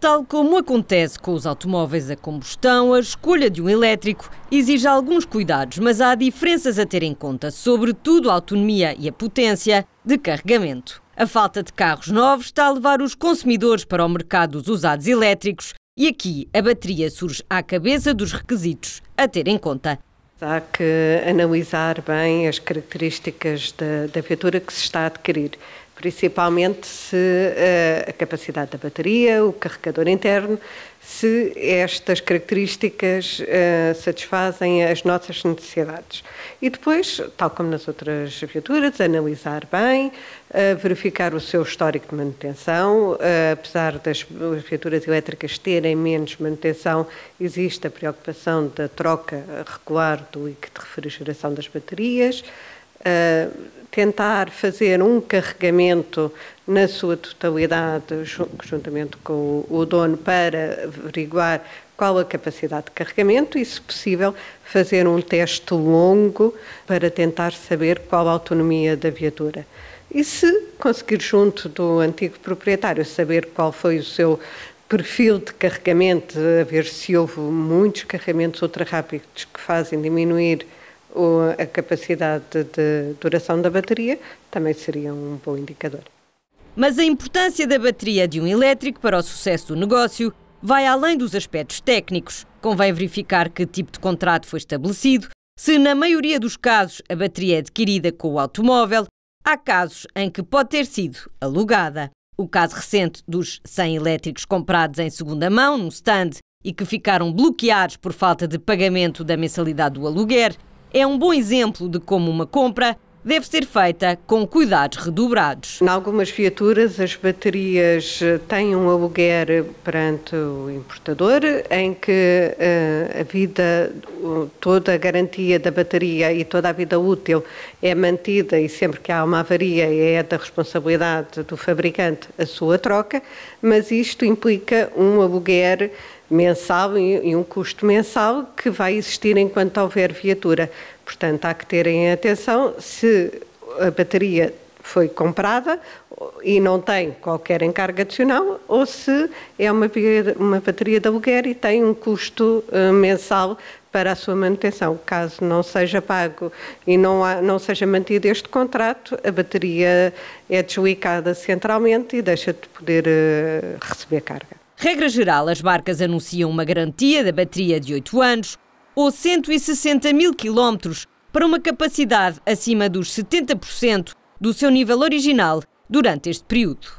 Tal como acontece com os automóveis a combustão, a escolha de um elétrico exige alguns cuidados, mas há diferenças a ter em conta, sobretudo a autonomia e a potência de carregamento. A falta de carros novos está a levar os consumidores para o mercado dos usados elétricos e aqui a bateria surge à cabeça dos requisitos a ter em conta. Há que analisar bem as características da, da, viatura que se está a adquirir principalmente se eh, a capacidade da bateria, o carregador interno, se estas características eh, satisfazem as nossas necessidades. E depois, tal como nas outras viaturas, analisar bem, eh, verificar o seu histórico de manutenção. Apesar das viaturas elétricas terem menos manutenção, existe a preocupação da troca regular do IC de refrigeração das baterias tentar fazer um carregamento na sua totalidade, juntamente com o dono, para averiguar qual a capacidade de carregamento e, se possível, fazer um teste longo para tentar saber qual a autonomia da viatura. E se conseguir, junto do antigo proprietário, saber qual foi o seu perfil de carregamento, a ver se houve muitos carregamentos ultra rápidos que fazem diminuir a capacidade de duração da bateria também seria um bom indicador. Mas a importância da bateria de um elétrico para o sucesso do negócio vai além dos aspectos técnicos. Convém verificar que tipo de contrato foi estabelecido, se na maioria dos casos a bateria é adquirida com o automóvel, há casos em que pode ter sido alugada. O caso recente dos 100 elétricos comprados em segunda mão num stand e que ficaram bloqueados por falta de pagamento da mensalidade do aluguer é um bom exemplo de como uma compra deve ser feita com cuidados redobrados. Em algumas viaturas, as baterias eh, têm um aluguer perante o importador, em que uh, a vida, toda a garantia da bateria e toda a vida útil é mantida e sempre que há uma avaria é da responsabilidade do fabricante a sua troca, mas isto implica um aluguer mensal e um custo mensal que vai existir enquanto houver viatura. Portanto, há que terem atenção se a bateria foi comprada e não tem qualquer encargo adicional, ou se é uma, uma bateria de aluguer e tem um custo uh, mensal para a sua manutenção. Caso não seja pago e não, há, não seja mantido este contrato, a bateria é deslicada centralmente e deixa de poder uh, receber carga. Regra geral, as marcas anunciam uma garantia da bateria de 8 anos ou 160 mil quilómetros para uma capacidade acima dos 70% do seu nível original durante este período.